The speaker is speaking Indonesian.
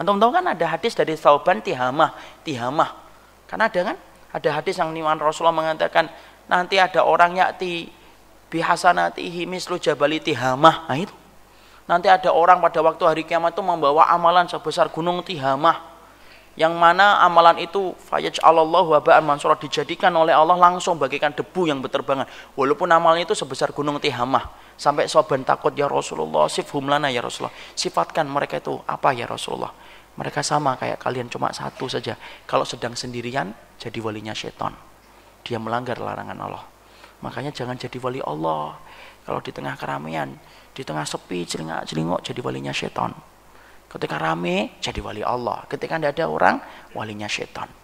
Antum nah, tahu kan ada hadis dari Sauban Tihamah, Tihamah. Karena ada kan? Ada hadis yang Niman Rasulullah mengatakan nanti ada orang yakti bihasanatihi mislu jabali Tihamah. Nah itu. Nanti ada orang pada waktu hari kiamat itu membawa amalan sebesar gunung Tihamah. Yang mana amalan itu fayaj Allah wabaan mansurah dijadikan oleh Allah langsung bagikan debu yang berterbangan. Walaupun amalan itu sebesar gunung Tihamah. Sampai soban takut ya Rasulullah, sifhum lana ya Rasulullah. Sifatkan mereka itu apa ya Rasulullah mereka sama kayak kalian cuma satu saja. Kalau sedang sendirian, jadi walinya setan. Dia melanggar larangan Allah. Makanya jangan jadi wali Allah. Kalau di tengah keramaian, di tengah sepi, celingak-celingok, jadi walinya setan. Ketika rame, jadi wali Allah. Ketika tidak ada orang, walinya setan.